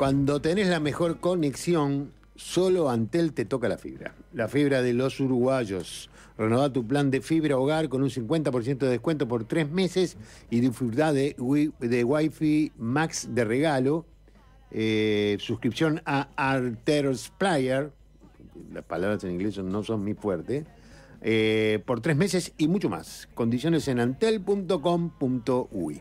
Cuando tenés la mejor conexión, solo Antel te toca la fibra. La fibra de los uruguayos. Renová tu plan de fibra hogar con un 50% de descuento por tres meses y dificultad de, Wi-Fi Max de regalo. Eh, suscripción a Arteros Player. Las palabras en inglés no son muy fuertes. Eh, por tres meses y mucho más. Condiciones en antel.com.uy.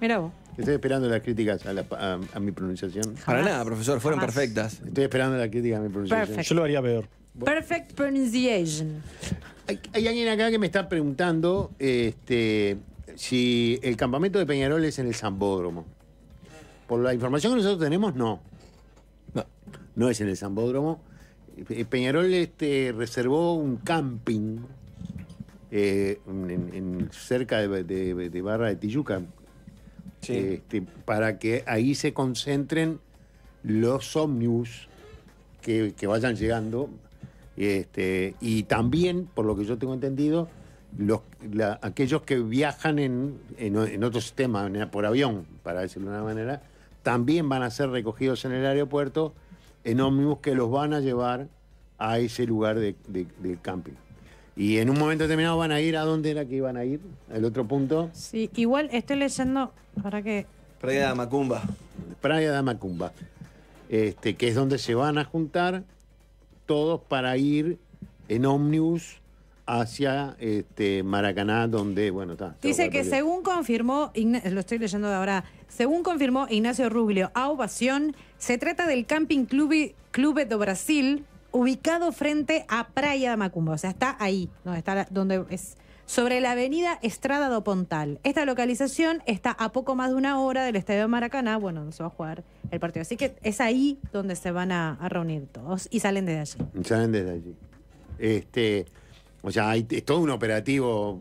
Mira vos. Estoy esperando las críticas a, mi pronunciación. Para nada, profesor, fueron perfectas. Estoy esperando las críticas a mi pronunciación. Yo lo haría peor. Perfect pronunciation. Hay, alguien acá que me está preguntando este, si el campamento de Peñarol es en el Zambódromo. Por la información que nosotros tenemos, no. No, es en el Zambódromo. Eh, Peñarol este, reservó un camping eh, cerca de, de Barra de Tijuca, este, para que ahí se concentren los ómnibus que, que, vayan llegando. Este, y también, por lo que yo tengo entendido, los, aquellos que viajan en, otro sistema, por avión, para decirlo de una manera, también van a ser recogidos en el aeropuerto en ómnibus que los van a llevar a ese lugar de, del camping. Y en un momento determinado van a ir a dónde era que iban a ir, al otro punto. Sí, igual estoy leyendo para que. Praia de Macumba. Praia de Macumba. Este, que es donde se van a juntar todos para ir en ómnibus hacia este, Maracaná, donde, bueno, está. Dice que según confirmó, lo estoy leyendo de ahora, según confirmó Ignacio Rubio, a Ovación, se trata del Camping Clube, Clube do Brasil, ubicado frente a Praia de Macumba, o sea, está ahí, está donde es sobre la avenida Estrada do Pontal. Esta localización está a poco más de una hora del Estadio Maracaná, bueno, donde se va a jugar el partido. Así que es ahí donde se van a, reunir todos y salen desde allí. Salen desde allí. Este, o sea, es todo un operativo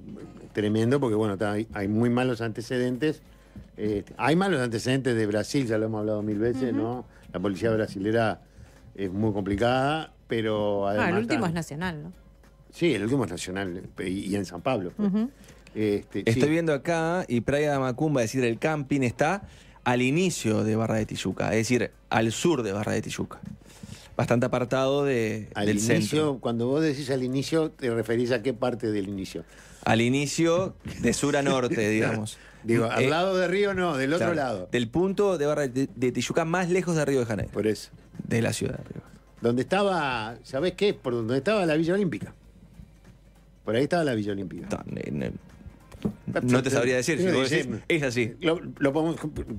tremendo porque, bueno, hay, muy malos antecedentes. Este, hay malos antecedentes de Brasil, ya lo hemos hablado mil veces, ¿no? La policía brasilera es muy complicada pero además... Ah, el último es nacional, ¿no? Sí, el último es nacional eh, y, en San Pablo. Pues. Este, Estoy viendo acá y Praia de Macumba, decir, el camping está al inicio de Barra de Tijuca, es decir, al sur de Barra de Tijuca. Bastante apartado de, al inicio, Cuando vos decís al inicio, ¿te referís a qué parte del inicio? Al inicio, de sur a norte, digamos. Digo, al eh, lado de Río no, del otro lado. Del punto de Barra de, Tijuca más lejos de Río de Janeiro. Por eso. De la ciudad de Río. Donde estaba, sabes qué? Por donde estaba la Villa Olímpica. Por ahí estaba la Villa Olímpica. No te sabría decir, es así. Lo,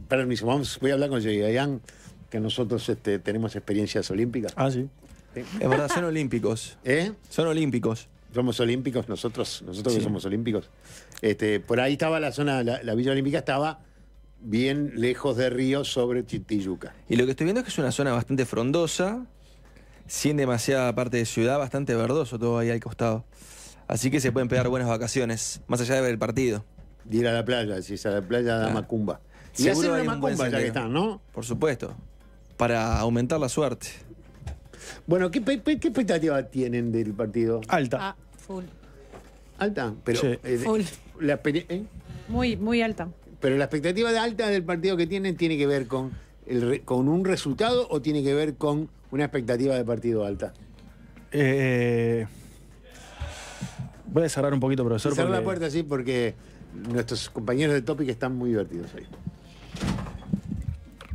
permiso, vamos, voy a hablar con que nosotros este, tenemos experiencias olímpicas. Ah, sí. Es verdad, son olímpicos. ¿Eh? Son olímpicos. Somos olímpicos nosotros, nosotros que somos olímpicos. Este, por ahí estaba la zona, la, Villa Olímpica estaba bien lejos de Río sobre Chitiyuca. Y lo que estoy viendo es que es una zona bastante frondosa, sin demasiada parte de ciudad, bastante verdoso todo ahí al costado. Así que se pueden pegar buenas vacaciones, más allá de ver el partido. Y ir a la playa, si es a la playa de ah. macumba. Y hacer una macumba ya que están, ¿no? Por supuesto, para aumentar la suerte. Bueno, ¿qué, qué, expectativa tienen del partido? Alta. Ah, full. Alta, pero... Eh, full. ¿eh? Muy, muy alta. Pero la expectativa de alta del partido que tienen tiene que ver con, con un resultado o tiene que ver con una expectativa de partido alta? Eh, eh, voy a cerrar un poquito, profesor. Cerrar la puerta, así porque nuestros compañeros de Topic están muy divertidos hoy.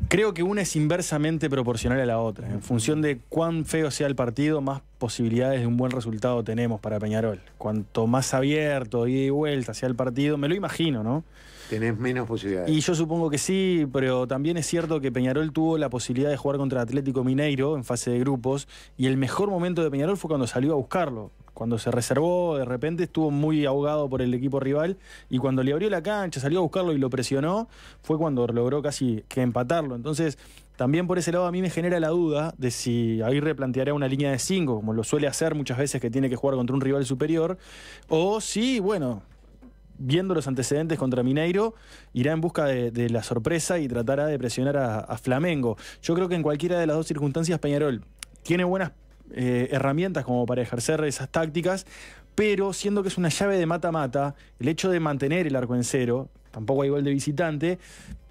Creo que una es inversamente proporcional a la otra. En función de cuán feo sea el partido, más posibilidades de un buen resultado tenemos para Peñarol. Cuanto más abierto y vuelta sea el partido, me lo imagino, ¿no? Tenés menos posibilidades. Y yo supongo que sí, pero también es cierto que Peñarol tuvo la posibilidad de jugar contra Atlético Mineiro en fase de grupos y el mejor momento de Peñarol fue cuando salió a buscarlo. Cuando se reservó, de repente estuvo muy ahogado por el equipo rival y cuando le abrió la cancha, salió a buscarlo y lo presionó, fue cuando logró casi que empatarlo. Entonces, también por ese lado a mí me genera la duda de si ahí replantearía una línea de cinco, como lo suele hacer muchas veces que tiene que jugar contra un rival superior, o si, bueno, viendo los antecedentes contra Mineiro, irá en busca de, la sorpresa y tratará de presionar a, Flamengo. Yo creo que en cualquiera de las dos circunstancias Peñarol tiene buenas eh, herramientas como para ejercer esas tácticas, pero siendo que es una llave de mata-mata, el hecho de mantener el arco en cero, tampoco hay gol de visitante,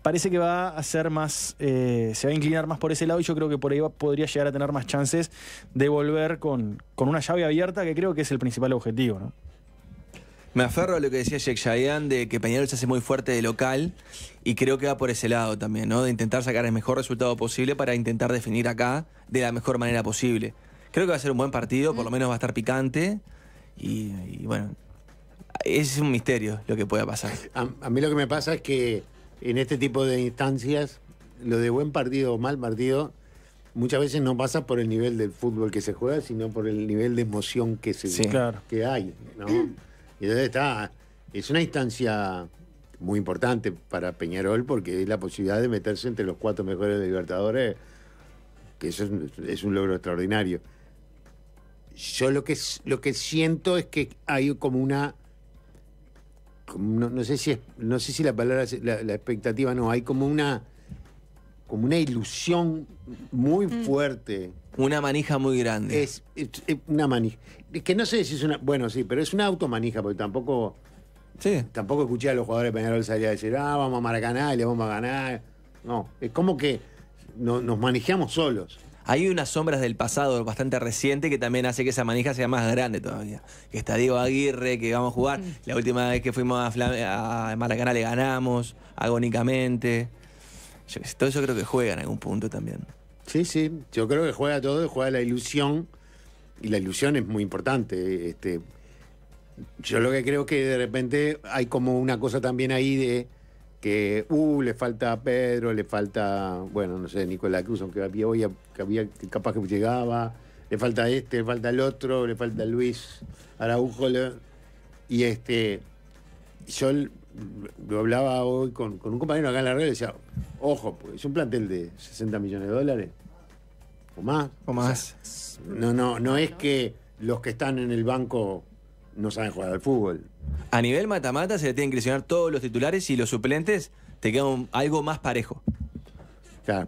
parece que va a ser más, eh, se va a inclinar más por ese lado y yo creo que por ahí podría llegar a tener más chances de volver con, con una llave abierta, que creo que es el principal objetivo, ¿no? Me aferro a lo que decía Jack Shayan, de que Peñarol se hace muy fuerte de local y creo que va por ese lado también, ¿no? De intentar sacar el mejor resultado posible para intentar definir acá de la mejor manera posible. Creo que va a ser un buen partido, por lo menos va a estar picante y, bueno, es un misterio lo que pueda pasar. A, mí lo que me pasa es que en este tipo de instancias, lo de buen partido o mal partido, muchas veces no pasa por el nivel del fútbol que se juega, sino por el nivel de emoción que se que hay, ¿no? Y entonces está, es una instancia muy importante para Peñarol porque es la posibilidad de meterse entre los cuatro mejores de Libertadores, que eso es, un logro extraordinario. Yo lo que, lo que siento es que hay como una... no, sé si no sé si la palabra, la expectativa, no, hay como una como una ilusión muy mm. fuerte. Una manija muy grande. Es, una manija. Es que no sé si es una. Bueno, sí, pero es una automanija, porque tampoco. Sí. Tampoco escuché a los jugadores de Peñarol salir a decir, ah, vamos a Maracaná y le vamos a ganar. No, es como que nos manejamos solos. Hay unas sombras del pasado bastante reciente que también hace que esa manija sea más grande todavía. Que está Diego Aguirre, que vamos a jugar. Mm. La última vez que fuimos a, a Maracaná le ganamos, agónicamente. Yo, yo creo que juega en algún punto también. Sí, sí, yo creo que juega todo, juega la ilusión, y la ilusión es muy importante. Este, yo lo que creo que de repente hay como una cosa también ahí de que, uh, le falta a Pedro, le falta, bueno, no sé, Nicolás Cruz, aunque había hoy, había, capaz que llegaba, le falta este, le falta el otro, le falta Luis Araújo. y este, yo lo hablaba hoy con, con un compañero acá en la red, decía, Ojo, es un plantel de 60 millones de dólares. O más. O más. no, no, no es que los que están en el banco no saben jugar al fútbol. A nivel matamata se le tienen que lesionar todos los titulares y los suplentes te quedan algo más parejo.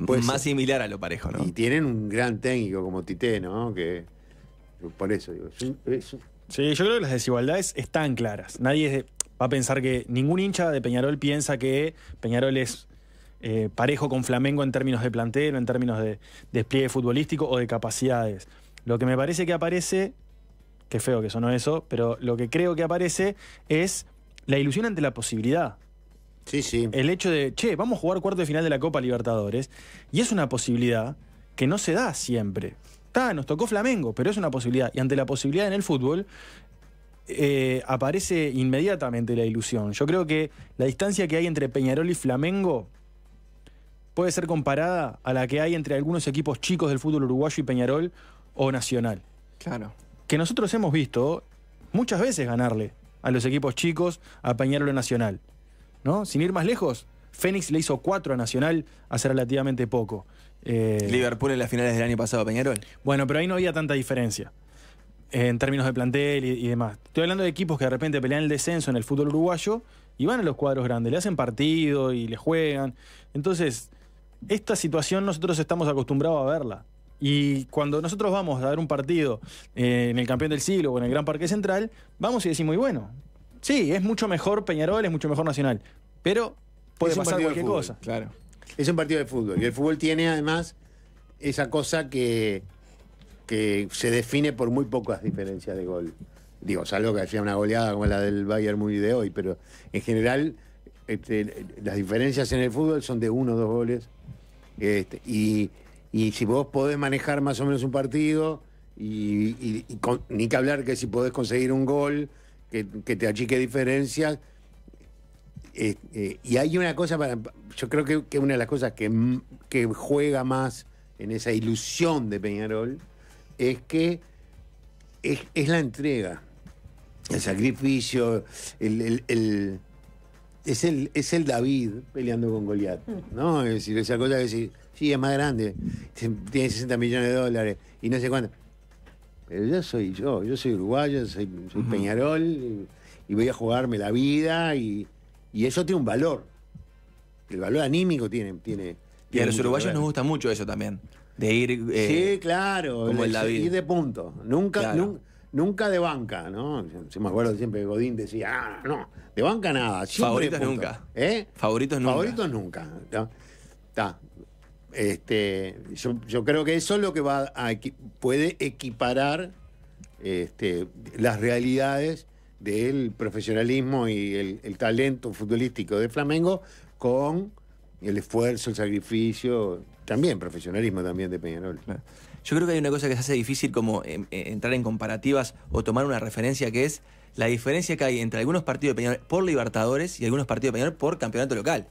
pues, más similar a lo parejo, ¿no? Y tienen un gran técnico como Tite, ¿no? Que por eso digo, Sí, yo creo que las desigualdades están claras. Nadie va a pensar que ningún hincha de Peñarol piensa que Peñarol es eh, parejo con Flamengo en términos de plantel, en términos de, despliegue futbolístico o de capacidades. Lo que me parece que aparece, qué feo que sonó eso, pero lo que creo que aparece es la ilusión ante la posibilidad. Sí, sí. El hecho de, che, vamos a jugar cuarto de final de la Copa Libertadores, y es una posibilidad que no se da siempre. Está, nos tocó Flamengo, pero es una posibilidad. Y ante la posibilidad en el fútbol, eh, aparece inmediatamente la ilusión. Yo creo que la distancia que hay entre Peñarol y Flamengo puede ser comparada a la que hay entre algunos equipos chicos del fútbol uruguayo y Peñarol o Nacional. Claro. Que nosotros hemos visto muchas veces ganarle a los equipos chicos a Peñarol o Nacional. ¿no? Sin ir más lejos, Fénix le hizo cuatro a Nacional hace relativamente poco. Eh, Liverpool en las finales del año pasado a Peñarol. Bueno, pero ahí no había tanta diferencia eh, en términos de plantel y, y, demás. Estoy hablando de equipos que de repente pelean el descenso en el fútbol uruguayo y van a los cuadros grandes, le hacen partido y le juegan. Entonces, esta situación nosotros estamos acostumbrados a verla. Y cuando nosotros vamos a ver un partido eh, en el campeón del siglo o en el Gran Parque Central, vamos y decimos, muy bueno, sí, es mucho mejor Peñarol, es mucho mejor Nacional, pero puede pasar cualquier cosa. Claro. Es un partido de fútbol. Y el fútbol tiene además esa cosa que, que se define por muy pocas diferencias de gol. Digo, salvo que hacía una goleada como la del Bayern muy de hoy, pero en general este, las diferencias en el fútbol son de uno o dos goles este, y, si vos podés manejar más o menos un partido, y, ni que hablar que si podés conseguir un gol que, que te achique diferencias. Eh, eh, y hay una cosa para. Yo creo que, una de las cosas que, juega más en esa ilusión de Peñarol es que es, la entrega, el sacrificio, el, es el, es el David peleando con Goliat, mm. ¿no? si decir, esa cosa que decir, sí, es más grande, tiene 60 millones de dólares y no sé cuánto. Pero yo soy yo, yo soy uruguayo, soy, Peñarol y, voy a jugarme la vida y, eso tiene un valor. El valor anímico tiene. tiene y a los uruguayos nos gusta mucho eso también, de ir. Eh, sí, claro, como David. ir de punto. nunca nunca de banca, ¿no? Si me acuerdo siempre que Godín decía, ah, no, de banca nada. Favoritos nunca. ¿Eh? Favoritos nunca. Favoritos nunca. Está. Este, yo, creo que eso es lo que va puede equiparar este, las realidades del profesionalismo y el, talento futbolístico de Flamengo con el esfuerzo, el sacrificio, también profesionalismo también de Peñarol. Yo creo que hay una cosa que se hace difícil como eh, eh, entrar en comparativas o tomar una referencia que es la diferencia que hay entre algunos partidos de Peñarol por Libertadores y algunos partidos de Peñarol por campeonato local.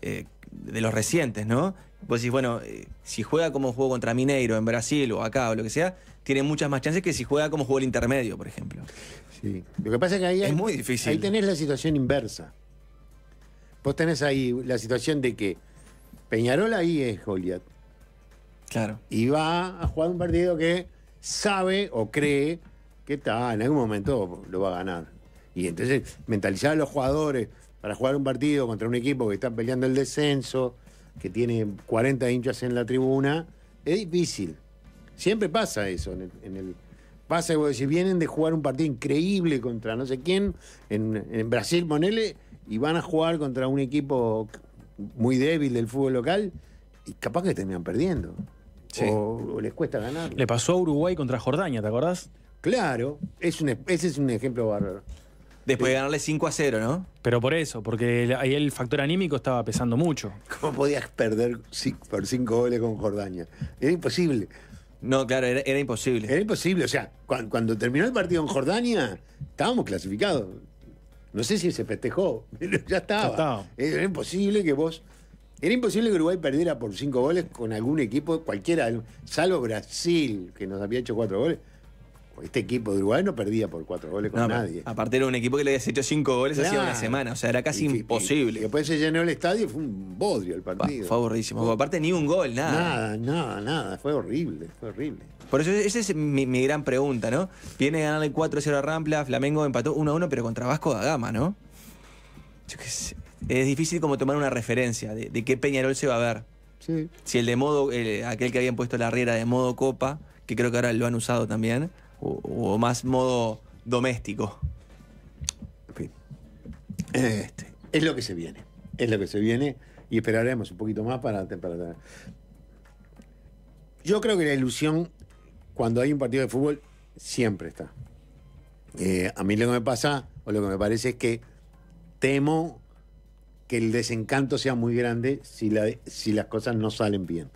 Eh, de los recientes, ¿no? Vos decís, bueno, si juega como jugó contra Mineiro en Brasil o acá o lo que sea, tiene muchas más chances que si juega como jugó el intermedio, por ejemplo. Sí. Lo que pasa es que ahí. Es muy difícil. Ahí tenés la situación inversa. Vos tenés ahí la situación de que Peñarol ahí es Goliat. Y va a jugar un partido que sabe o cree que está, en algún momento lo va a ganar. Y entonces mentalizar a los jugadores para jugar un partido contra un equipo que está peleando el descenso, que tiene 40 hinchas en la tribuna, es difícil. Siempre pasa eso en el, pasa si vienen de jugar un partido increíble contra no sé quién, en, Brasil Monele, y van a jugar contra un equipo muy débil del fútbol local, y capaz que terminan perdiendo o, les cuesta ganar. Le pasó a Uruguay contra Jordania, ¿te acordás? Claro, es un, e, ese es un ejemplo bárbaro. Después de ganarle 5 a 0, ¿no? Pero por eso, porque ahí el factor anímico estaba pesando mucho. ¿Cómo podías perder por 5 goles con Jordania? Era imposible. No, claro, era, imposible. Era imposible, o sea, cuando, terminó el partido en Jordania, estábamos clasificados. No sé si se festejó, pero Ya estaba. Era imposible que vos era imposible que Uruguay perdiera por cinco goles con algún equipo, cualquiera, salvo Brasil, que nos había hecho cuatro goles. Este equipo de Uruguay no perdía por cuatro goles con nadie. Aparte era un equipo que le había hecho cinco goles hacía una semana, o sea, era casi imposible. Y después se llenó el estadio y fue un bodrio el partido. fue aburridísimo. Aparte ni un gol, nada. Nada, nada, nada. Fue horrible, fue horrible. Por eso esa es mi, gran pregunta, ¿no? Viene a el 4-0 a Rampla, Flamengo empató 1-1, pero contra Vasco da Gama, ¿no? Yo qué sé es difícil como tomar una referencia de, qué Peñarol se va a ver. Si el de modo, aquel que habían puesto la riera de modo copa, que creo que ahora lo han usado también, o, más modo doméstico. En fin. Este, es lo que se viene. Es lo que se viene y esperaremos un poquito más para, Yo creo que la ilusión, cuando hay un partido de fútbol, siempre está. Eh, a mí lo que me pasa, o lo que me parece es que temo que el desencanto sea muy grande si, las cosas no salen bien.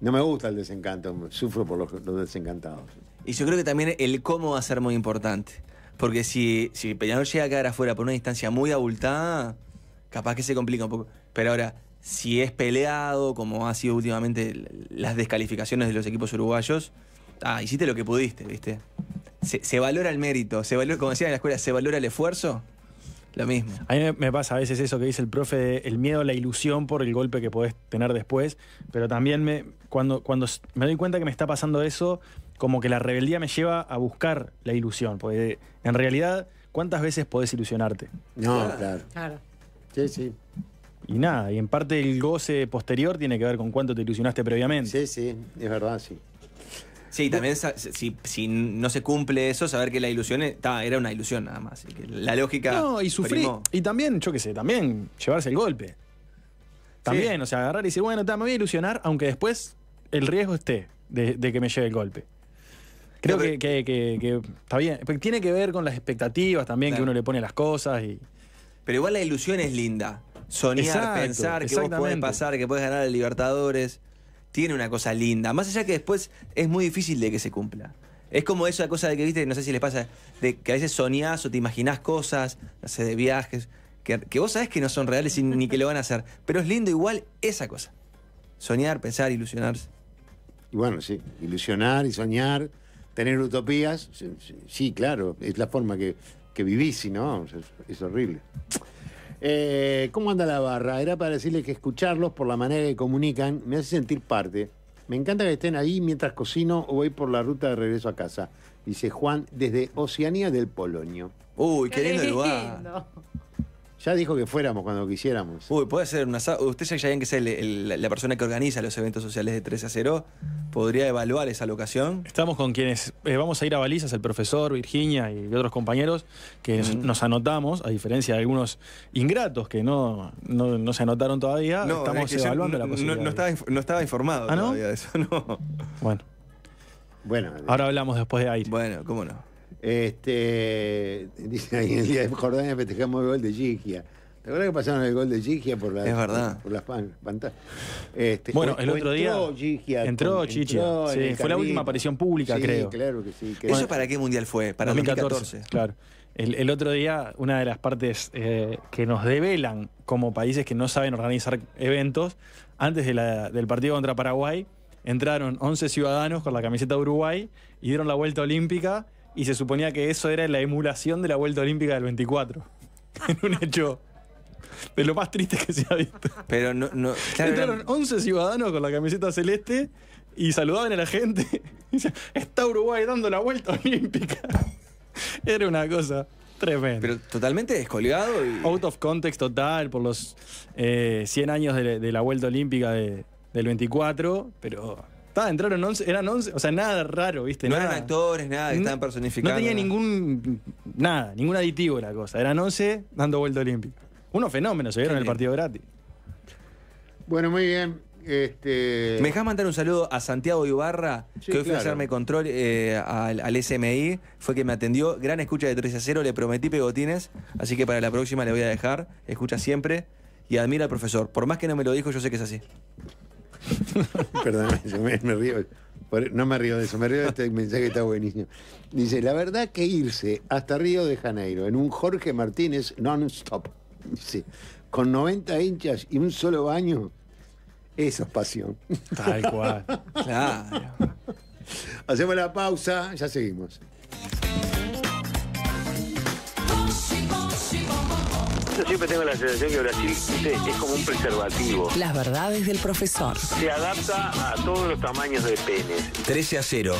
No me gusta el desencanto, sufro por los, desencantados. Y yo creo que también el cómo va a ser muy importante. Porque si, si Peñarol llega a quedar afuera por una distancia muy abultada, capaz que se complica un poco. Pero ahora, si es peleado, como ha sido últimamente las descalificaciones de los equipos uruguayos, ah, hiciste lo que pudiste, ¿viste? Se, se valora el mérito, se valora, como decían en la escuela, se valora el esfuerzo lo mismo. A mí me pasa a veces eso que dice el profe, el miedo a la ilusión por el golpe que podés tener después, pero también me, cuando, cuando me doy cuenta que me está pasando eso, como que la rebeldía me lleva a buscar la ilusión, porque en realidad, ¿cuántas veces podés ilusionarte? No, Claro. claro. Sí, sí. Y nada, y en parte el goce posterior tiene que ver con cuánto te ilusionaste previamente. Sí, sí, es verdad, sí. Sí, también si, no se cumple eso, saber que la ilusión era una ilusión nada más. la lógica. No, y sufrir Y también, yo qué sé, también llevarse el golpe. También, o sea, agarrar y decir, bueno, me voy a ilusionar, aunque después el riesgo esté de, que me lleve el golpe. Creo que, que, está bien. Tiene que ver con las expectativas también que uno le pone a las cosas. Y... Pero igual la ilusión es linda. Soñar, pensar que vos pasar, que puedes ganar el Libertadores tiene una cosa linda. Más allá que después es muy difícil de que se cumpla. Es como esa cosa de que, viste, no sé si les pasa, de que a veces soñás o te imaginás cosas, no de viajes, que, vos sabés que no son reales ni que lo van a hacer. Pero es lindo igual esa cosa. Soñar, pensar, ilusionarse. Y bueno, sí, ilusionar y soñar, tener utopías, sí, claro, es la forma que, vivís, si no, es horrible. Eh, ¿Cómo anda la barra? Era para decirles que escucharlos por la manera que comunican me hace sentir parte. Me encanta que estén ahí mientras cocino o voy por la ruta de regreso a casa. Dice Juan desde Oceanía del Polonio. Uy, qué lindo lugar. Ya dijo que fuéramos cuando quisiéramos. puede ser Usted ya que es la persona que organiza los eventos sociales de 3 a 0. ¿Podría evaluar esa locación? Estamos con quienes eh, vamos a ir a balizas, el profesor, Virginia y otros compañeros que nos mm. anotamos, a diferencia de algunos ingratos que no, no, se anotaron todavía. estamos evaluando la posibilidad. No estaba, no, estaba, informado ¿Ah, no. Bueno. Bueno. Ahora hablamos después de ahí Bueno, cómo no. Este, dice ahí en el día Jordania festejamos el gol de Gigia. ¿Te acuerdas que pasaron el gol de Gigia por la, es verdad. las pantallas? Este, bueno, el otro día entró Gigia. Entró fue la última aparición pública, sí, creo. claro que sí. ¿Eso para qué mundial fue? Para 2014. Claro. El, otro día, una de las partes eh, que nos develan como países que no saben organizar eventos, antes del partido contra Paraguay, entraron 11 ciudadanos con la camiseta de Uruguay y dieron la vuelta olímpica y se suponía que eso era la emulación de la Vuelta Olímpica del 24. en un hecho de lo más triste que se ha visto. Pero no, no Entraron 11 ciudadanos con la camiseta celeste y saludaban a la gente. Y Está Uruguay dando la Vuelta Olímpica. era una cosa. tremenda. Pero totalmente descolgado. Y... Out of context total por los 100 eh, años de, la Vuelta Olímpica del 24, pero está, entraron 11, eran 11, o sea, nada raro, ¿viste? No eran actores, nada, que estaban personificando. No tenía ningún, nada, ningún aditivo la cosa, eran 11 dando vuelta olímpica. Unos fenómenos, se vieron en el partido gratis. Bueno, muy bien. Este me dejas mandar un saludo a Santiago Ibarra, que hoy fue a hacerme control eh, al, SMI, fue que me atendió. Gran escucha de 3 a 0, le prometí pegotines, así que para la próxima le voy a dejar. Escucha siempre y admira al profesor. Por más que no me lo dijo, yo sé que es así. Perdón, me, río. No me río de eso, me río de este mensaje que está buenísimo. Dice, la verdad que irse hasta Río de Janeiro en un Jorge Martínez non-stop, con 90 hinchas y un solo baño, eso es pasión. Tal cual. Hacemos la pausa, ya seguimos. Yo siempre tengo la sensación que Brasil es como un preservativo. Las verdades del profesor. Se adapta a todos los tamaños de penes. 13 a 0.